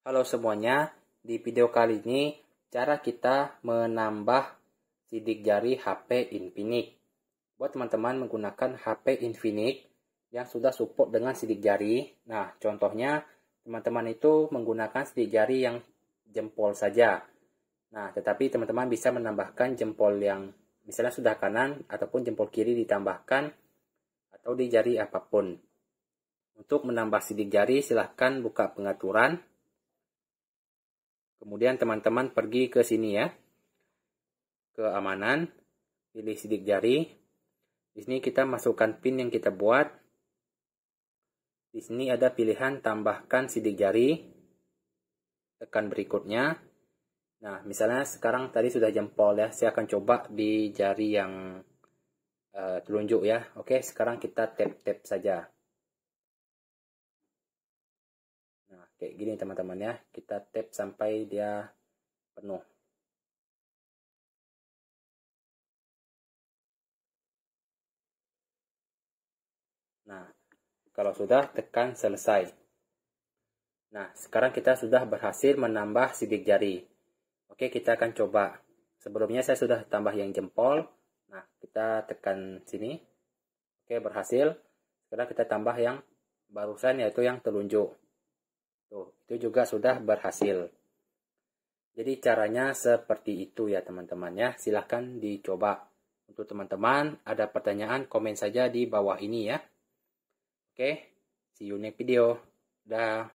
Halo semuanya, di video kali ini cara kita menambah sidik jari HP Infinix. Buat teman-teman menggunakan HP Infinix yang sudah support dengan sidik jari. Nah, contohnya teman-teman itu menggunakan sidik jari yang jempol saja. Nah, tetapi teman-teman bisa menambahkan jempol yang misalnya sudah kanan ataupun jempol kiri ditambahkan atau di jari apapun. Untuk menambah sidik jari, silahkan buka pengaturan Kemudian teman-teman pergi ke sini ya. Keamanan, pilih sidik jari. Di sini kita masukkan pin yang kita buat. Di sini ada pilihan tambahkan sidik jari. Tekan berikutnya. Nah, misalnya sekarang tadi sudah jempol ya. Saya akan coba di jari yang uh, telunjuk ya. Oke, sekarang kita tap-tap saja. kayak gini teman-teman ya kita tap sampai dia penuh nah kalau sudah tekan selesai nah sekarang kita sudah berhasil menambah sidik jari oke kita akan coba sebelumnya saya sudah tambah yang jempol nah kita tekan sini oke berhasil sekarang kita tambah yang barusan yaitu yang telunjuk Tuh, itu juga sudah berhasil. Jadi caranya seperti itu ya teman-teman ya. Silahkan dicoba. Untuk teman-teman ada pertanyaan komen saja di bawah ini ya. Oke, see you next video. Dah.